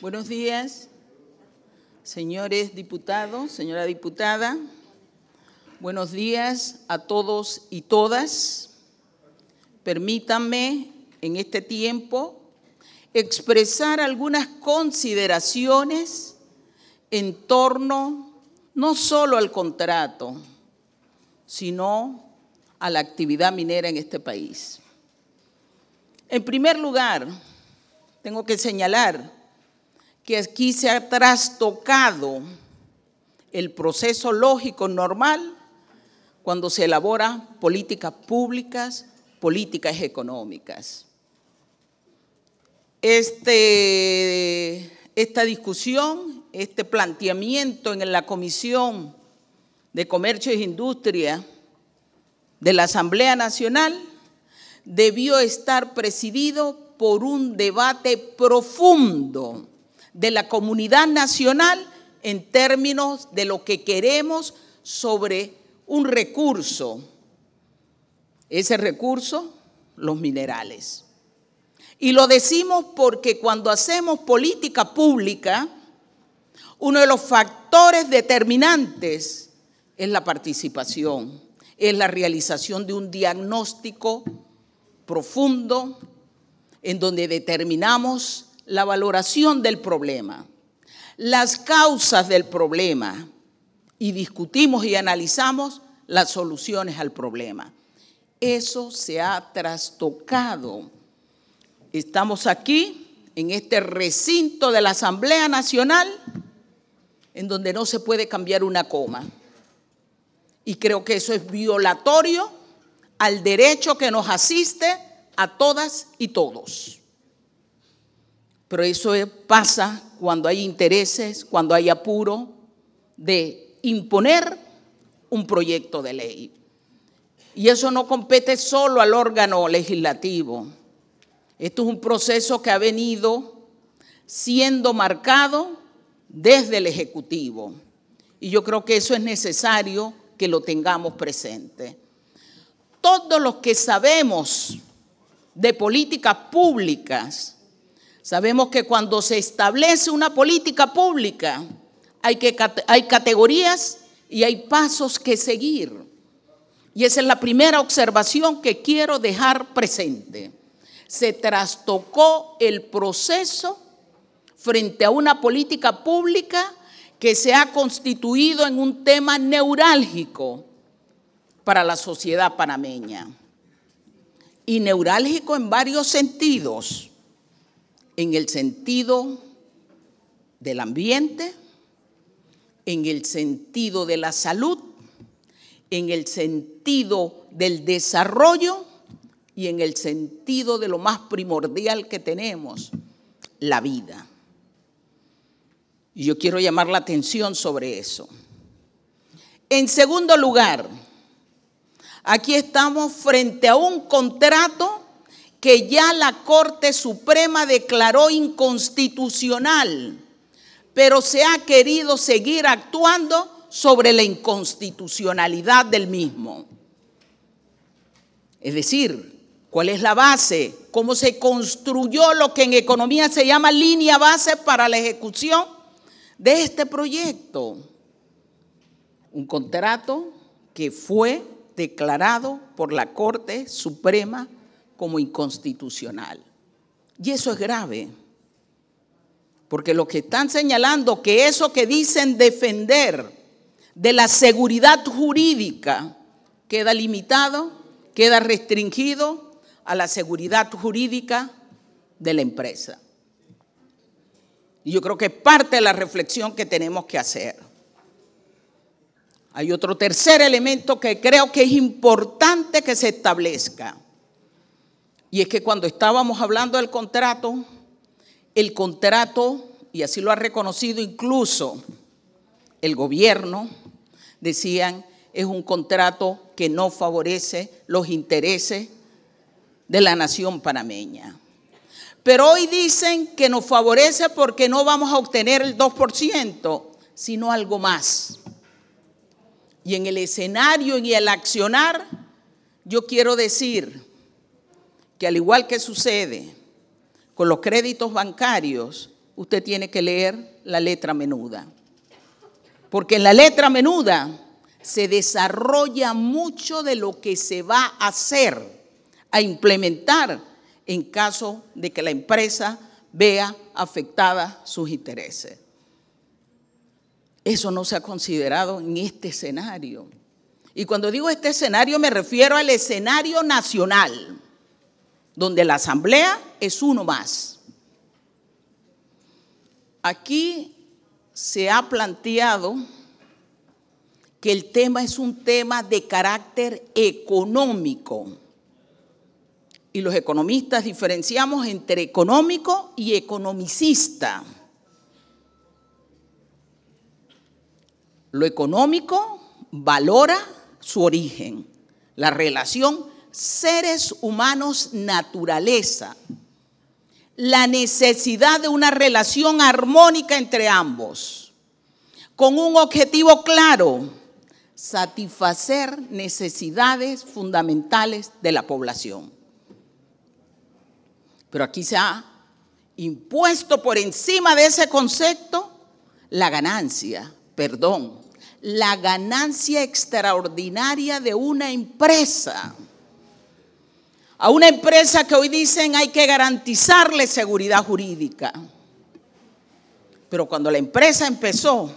Buenos días, señores diputados, señora diputada. Buenos días a todos y todas. Permítanme en este tiempo expresar algunas consideraciones en torno no solo al contrato, sino a la actividad minera en este país. En primer lugar, tengo que señalar que aquí se ha trastocado el proceso lógico normal cuando se elaboran políticas públicas, políticas económicas. Este, esta discusión, este planteamiento en la comisión de Comercio e Industria de la Asamblea Nacional debió estar presidido por un debate profundo de la comunidad nacional en términos de lo que queremos sobre un recurso. Ese recurso, los minerales. Y lo decimos porque cuando hacemos política pública, uno de los factores determinantes es la participación, es la realización de un diagnóstico profundo en donde determinamos la valoración del problema, las causas del problema y discutimos y analizamos las soluciones al problema. Eso se ha trastocado. Estamos aquí en este recinto de la Asamblea Nacional en donde no se puede cambiar una coma. Y creo que eso es violatorio al derecho que nos asiste a todas y todos. Pero eso pasa cuando hay intereses, cuando hay apuro de imponer un proyecto de ley. Y eso no compete solo al órgano legislativo. Esto es un proceso que ha venido siendo marcado desde el Ejecutivo. Y yo creo que eso es necesario que lo tengamos presente. Todos los que sabemos de políticas públicas, sabemos que cuando se establece una política pública, hay, que, hay categorías y hay pasos que seguir. Y esa es la primera observación que quiero dejar presente. Se trastocó el proceso frente a una política pública que se ha constituido en un tema neurálgico para la sociedad panameña. Y neurálgico en varios sentidos, en el sentido del ambiente, en el sentido de la salud, en el sentido del desarrollo y en el sentido de lo más primordial que tenemos, la vida. Y yo quiero llamar la atención sobre eso. En segundo lugar, aquí estamos frente a un contrato que ya la Corte Suprema declaró inconstitucional, pero se ha querido seguir actuando sobre la inconstitucionalidad del mismo. Es decir, ¿cuál es la base? ¿Cómo se construyó lo que en economía se llama línea base para la ejecución? de este proyecto. Un contrato que fue declarado por la Corte Suprema como inconstitucional. Y eso es grave, porque lo que están señalando que eso que dicen defender de la seguridad jurídica queda limitado, queda restringido a la seguridad jurídica de la empresa. Y yo creo que es parte de la reflexión que tenemos que hacer. Hay otro tercer elemento que creo que es importante que se establezca. Y es que cuando estábamos hablando del contrato, el contrato, y así lo ha reconocido incluso el gobierno, decían, es un contrato que no favorece los intereses de la nación panameña. Pero hoy dicen que nos favorece porque no vamos a obtener el 2%, sino algo más. Y en el escenario y el accionar, yo quiero decir que al igual que sucede con los créditos bancarios, usted tiene que leer la letra menuda. Porque en la letra menuda se desarrolla mucho de lo que se va a hacer, a implementar en caso de que la empresa vea afectadas sus intereses. Eso no se ha considerado en este escenario. Y cuando digo este escenario me refiero al escenario nacional, donde la asamblea es uno más. Aquí se ha planteado que el tema es un tema de carácter económico y los economistas diferenciamos entre económico y economicista. Lo económico valora su origen, la relación seres humanos naturaleza, la necesidad de una relación armónica entre ambos, con un objetivo claro, satisfacer necesidades fundamentales de la población. Pero aquí se ha impuesto por encima de ese concepto la ganancia, perdón, la ganancia extraordinaria de una empresa. A una empresa que hoy dicen hay que garantizarle seguridad jurídica. Pero cuando la empresa empezó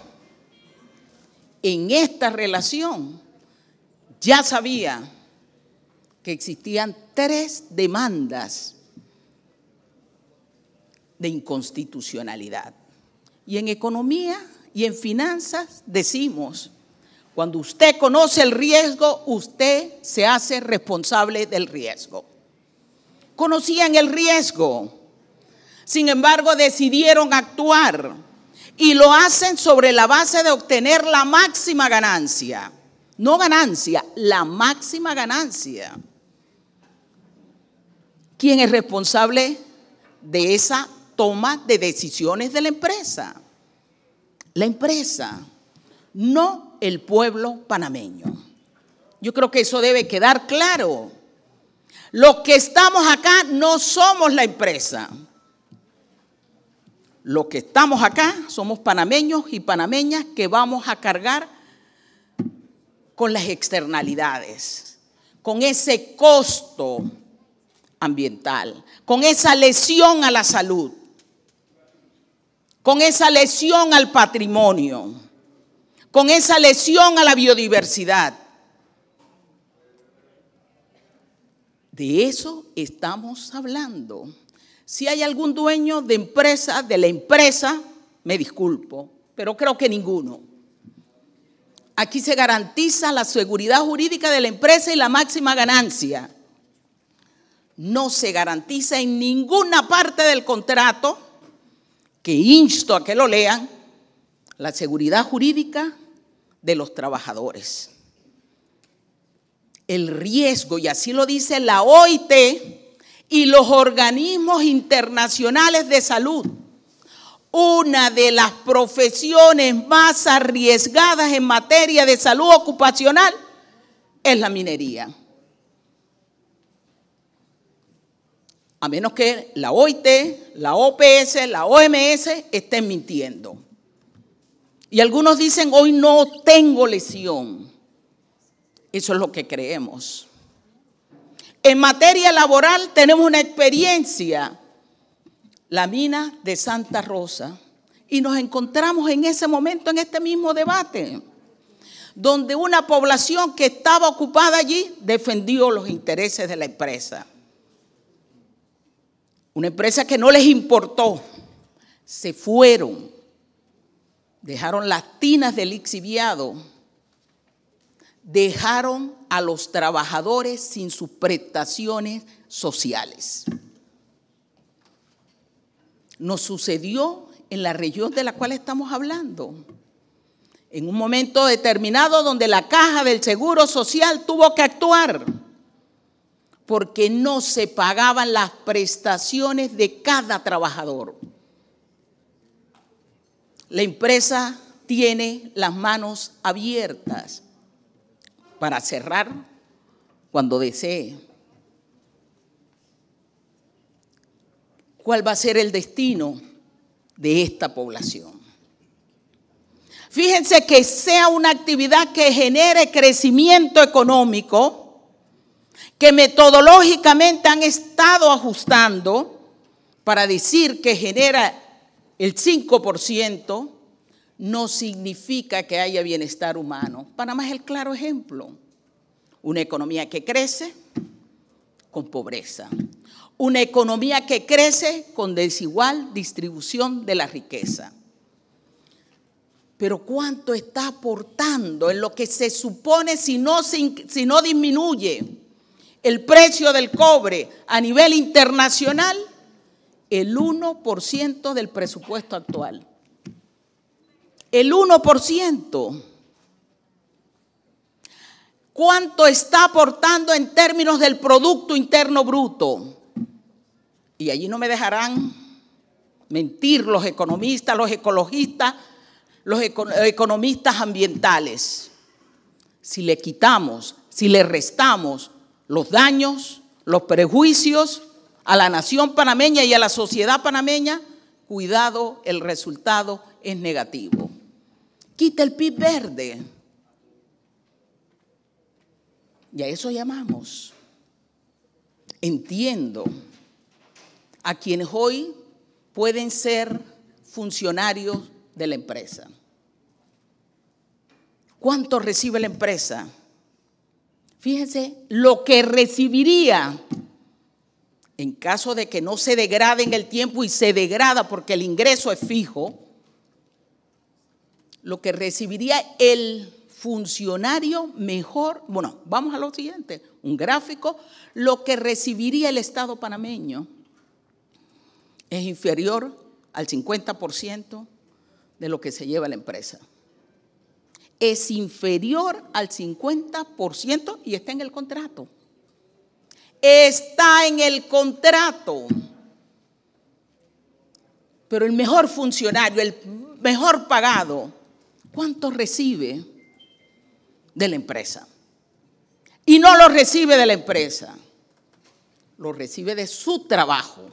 en esta relación, ya sabía que existían tres demandas de inconstitucionalidad. Y en economía y en finanzas decimos, cuando usted conoce el riesgo, usted se hace responsable del riesgo. Conocían el riesgo, sin embargo decidieron actuar y lo hacen sobre la base de obtener la máxima ganancia. No ganancia, la máxima ganancia. ¿Quién es responsable de esa toma de decisiones de la empresa. La empresa, no el pueblo panameño. Yo creo que eso debe quedar claro. Los que estamos acá no somos la empresa. Los que estamos acá somos panameños y panameñas que vamos a cargar con las externalidades, con ese costo ambiental, con esa lesión a la salud con esa lesión al patrimonio, con esa lesión a la biodiversidad. De eso estamos hablando. Si hay algún dueño de empresa, de la empresa, me disculpo, pero creo que ninguno. Aquí se garantiza la seguridad jurídica de la empresa y la máxima ganancia. No se garantiza en ninguna parte del contrato que insto a que lo lean, la seguridad jurídica de los trabajadores. El riesgo, y así lo dice la OIT y los organismos internacionales de salud, una de las profesiones más arriesgadas en materia de salud ocupacional es la minería. a menos que la OIT, la OPS, la OMS estén mintiendo. Y algunos dicen, hoy no tengo lesión. Eso es lo que creemos. En materia laboral tenemos una experiencia, la mina de Santa Rosa, y nos encontramos en ese momento, en este mismo debate, donde una población que estaba ocupada allí defendió los intereses de la empresa. Una empresa que no les importó. Se fueron. Dejaron las tinas del lixiviado. Dejaron a los trabajadores sin sus prestaciones sociales. Nos sucedió en la región de la cual estamos hablando en un momento determinado donde la caja del Seguro Social tuvo que actuar porque no se pagaban las prestaciones de cada trabajador. La empresa tiene las manos abiertas para cerrar cuando desee. ¿Cuál va a ser el destino de esta población? Fíjense que sea una actividad que genere crecimiento económico que metodológicamente han estado ajustando para decir que genera el 5%, no significa que haya bienestar humano. Panamá es el claro ejemplo. Una economía que crece con pobreza. Una economía que crece con desigual distribución de la riqueza. Pero ¿cuánto está aportando en lo que se supone si no, si no disminuye? el precio del cobre a nivel internacional el 1% del presupuesto actual. El 1%. ¿Cuánto está aportando en términos del Producto Interno Bruto? Y allí no me dejarán mentir los economistas, los ecologistas, los economistas ambientales. Si le quitamos, si le restamos los daños, los prejuicios a la nación panameña y a la sociedad panameña, cuidado, el resultado es negativo. Quita el PIB verde. Y a eso llamamos. Entiendo a quienes hoy pueden ser funcionarios de la empresa. ¿Cuánto recibe la empresa? Fíjense lo que recibiría en caso de que no se degrade en el tiempo y se degrada porque el ingreso es fijo, lo que recibiría el funcionario mejor, bueno, vamos a lo siguiente, un gráfico, lo que recibiría el Estado panameño es inferior al 50% de lo que se lleva la empresa es inferior al 50% y está en el contrato. Está en el contrato. Pero el mejor funcionario, el mejor pagado, ¿cuánto recibe de la empresa? Y no lo recibe de la empresa, lo recibe de su trabajo.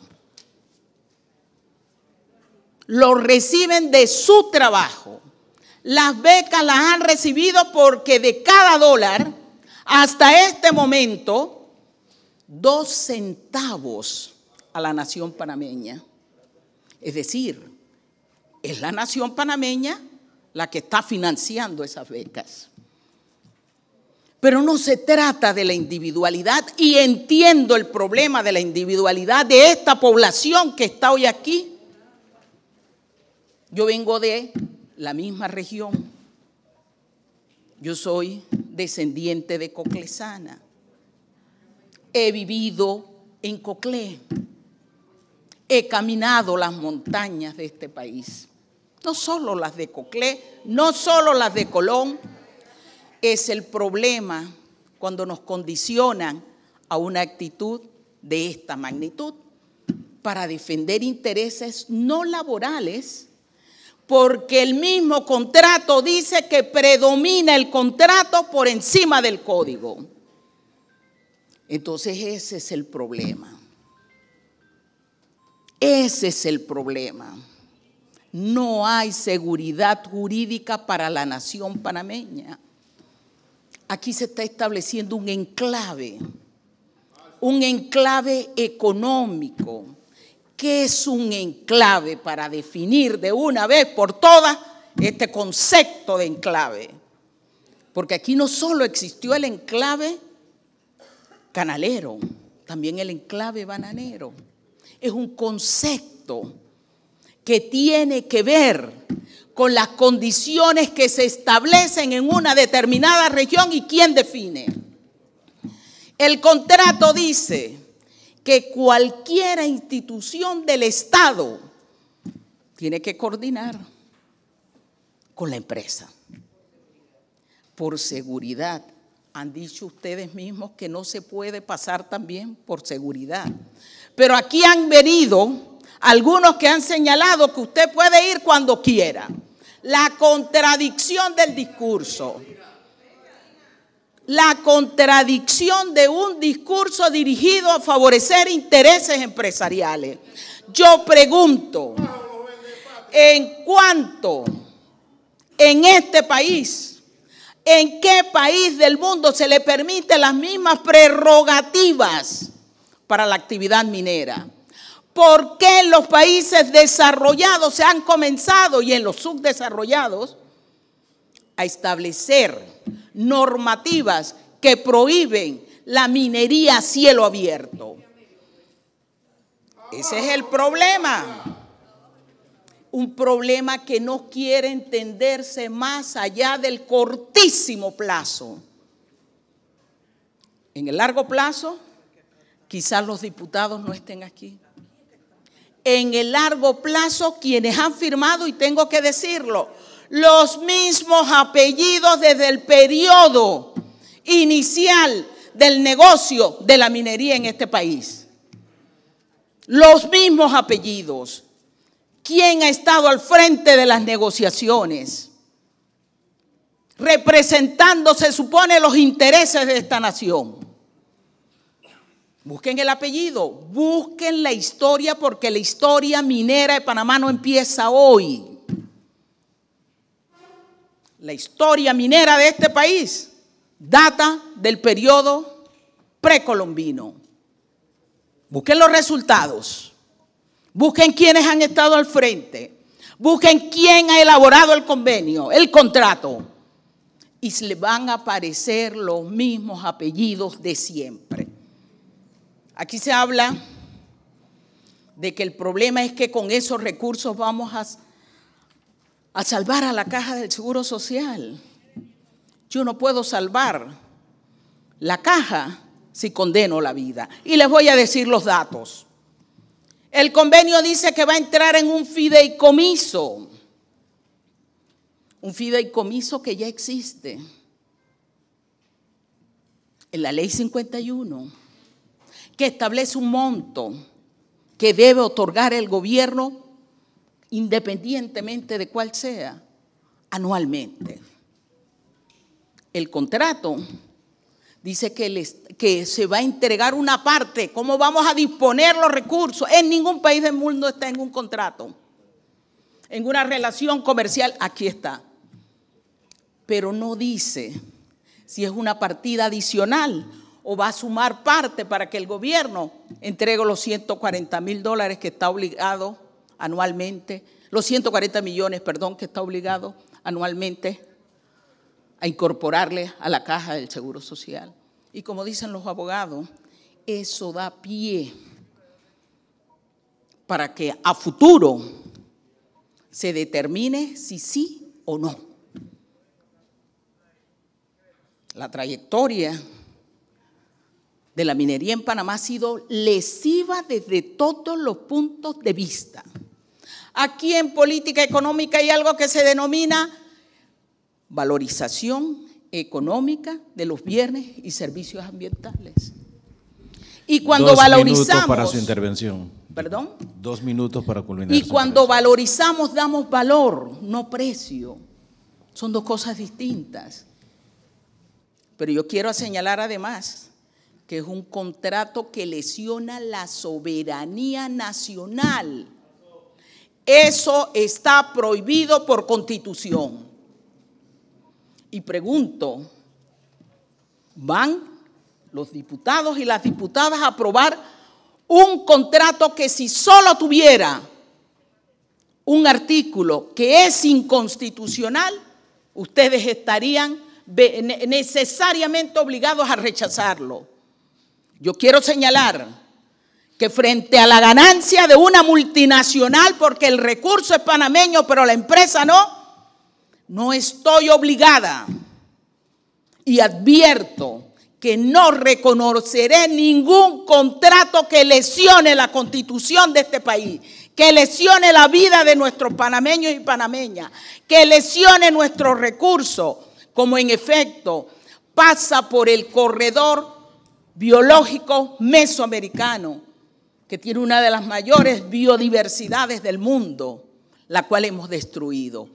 Lo reciben de su trabajo. Las becas las han recibido porque de cada dólar, hasta este momento, dos centavos a la nación panameña. Es decir, es la nación panameña la que está financiando esas becas. Pero no se trata de la individualidad y entiendo el problema de la individualidad de esta población que está hoy aquí. Yo vengo de la misma región. Yo soy descendiente de Coclesana. He vivido en Coclé. He caminado las montañas de este país. No solo las de Coclé, no solo las de Colón. Es el problema cuando nos condicionan a una actitud de esta magnitud para defender intereses no laborales, porque el mismo contrato dice que predomina el contrato por encima del código. Entonces ese es el problema. Ese es el problema. No hay seguridad jurídica para la nación panameña. Aquí se está estableciendo un enclave, un enclave económico ¿Qué es un enclave para definir de una vez por todas este concepto de enclave. Porque aquí no solo existió el enclave canalero, también el enclave bananero. Es un concepto que tiene que ver con las condiciones que se establecen en una determinada región y quién define. El contrato dice que cualquier institución del Estado tiene que coordinar con la empresa. Por seguridad. Han dicho ustedes mismos que no se puede pasar también por seguridad. Pero aquí han venido algunos que han señalado que usted puede ir cuando quiera. La contradicción del discurso la contradicción de un discurso dirigido a favorecer intereses empresariales. Yo pregunto, ¿en cuánto en este país, en qué país del mundo se le permite las mismas prerrogativas para la actividad minera? ¿Por qué en los países desarrollados se han comenzado y en los subdesarrollados a establecer normativas que prohíben la minería a cielo abierto. Ese es el problema. Un problema que no quiere entenderse más allá del cortísimo plazo. En el largo plazo, quizás los diputados no estén aquí. En el largo plazo, quienes han firmado, y tengo que decirlo, los mismos apellidos desde el periodo inicial del negocio de la minería en este país. Los mismos apellidos. ¿Quién ha estado al frente de las negociaciones? Representando, se supone, los intereses de esta nación. Busquen el apellido, busquen la historia, porque la historia minera de Panamá no empieza hoy. La historia minera de este país data del periodo precolombino. Busquen los resultados. Busquen quiénes han estado al frente. Busquen quién ha elaborado el convenio, el contrato. Y se le van a aparecer los mismos apellidos de siempre. Aquí se habla de que el problema es que con esos recursos vamos a a salvar a la caja del Seguro Social. Yo no puedo salvar la caja si condeno la vida. Y les voy a decir los datos. El convenio dice que va a entrar en un fideicomiso, un fideicomiso que ya existe en la ley 51, que establece un monto que debe otorgar el gobierno independientemente de cuál sea, anualmente. El contrato dice que, se va a entregar una parte. ¿Cómo vamos a disponer los recursos? En ningún país del mundo está en un contrato, en una relación comercial. Aquí está. Pero no dice si es una partida adicional o va a sumar parte para que el gobierno entregue los 140 mil dólares que está obligado anualmente, los 140 millones, perdón, que está obligado anualmente a incorporarle a la caja del Seguro Social. Y como dicen los abogados, eso da pie para que a futuro se determine si sí o no. La trayectoria de la minería en Panamá ha sido lesiva desde todos los puntos de vista. Aquí en política económica hay algo que se denomina valorización económica de los bienes y servicios ambientales. Y cuando valorizamos… Dos Minutos para su intervención. Perdón. Dos minutos para culminar. Y cuando valorizamos damos valor, no precio. Son dos cosas distintas. Pero yo quiero señalar además que es un contrato que lesiona la soberanía nacional eso está prohibido por constitución. Y pregunto, ¿van los diputados y las diputadas a aprobar un contrato que si solo tuviera un artículo que es inconstitucional, ustedes estarían necesariamente obligados a rechazarlo? Yo quiero señalar que frente a la ganancia de una multinacional, porque el recurso es panameño, pero la empresa no, no estoy obligada. Y advierto que no reconoceré ningún contrato que lesione la constitución de este país, que lesione la vida de nuestros panameños y panameñas, que lesione nuestros recursos, como en efecto pasa por el corredor biológico mesoamericano que tiene una de las mayores biodiversidades del mundo, la cual hemos destruido.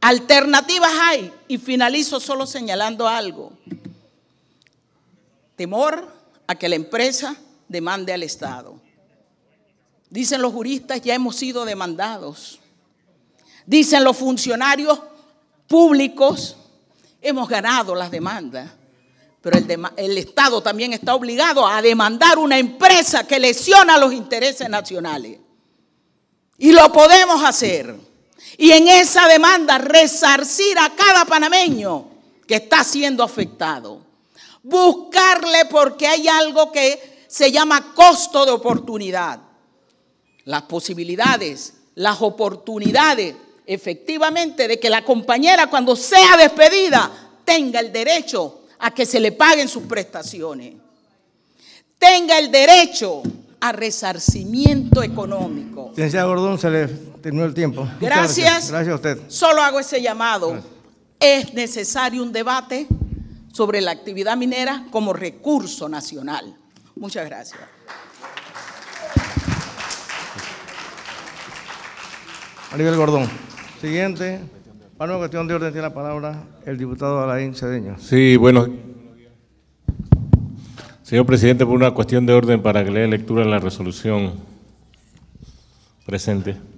Alternativas hay, y finalizo solo señalando algo. Temor a que la empresa demande al Estado. Dicen los juristas, ya hemos sido demandados. Dicen los funcionarios públicos, hemos ganado las demandas. Pero el, Estado también está obligado a demandar una empresa que lesiona los intereses nacionales. Y lo podemos hacer. Y en esa demanda resarcir a cada panameño que está siendo afectado. Buscarle porque hay algo que se llama costo de oportunidad. Las posibilidades, las oportunidades, efectivamente, de que la compañera cuando sea despedida tenga el derecho a que se le paguen sus prestaciones, tenga el derecho a resarcimiento económico. Gordón, se le terminó el tiempo. Gracias. Gracias. a usted. Solo hago ese llamado. Es necesario un debate sobre la actividad minera como recurso nacional. Muchas gracias. Gordón. Siguiente. Para una cuestión de orden tiene la palabra el diputado Alain Cedeño. Sí, bueno. Señor presidente, por una cuestión de orden para que le dé lectura a la resolución presente.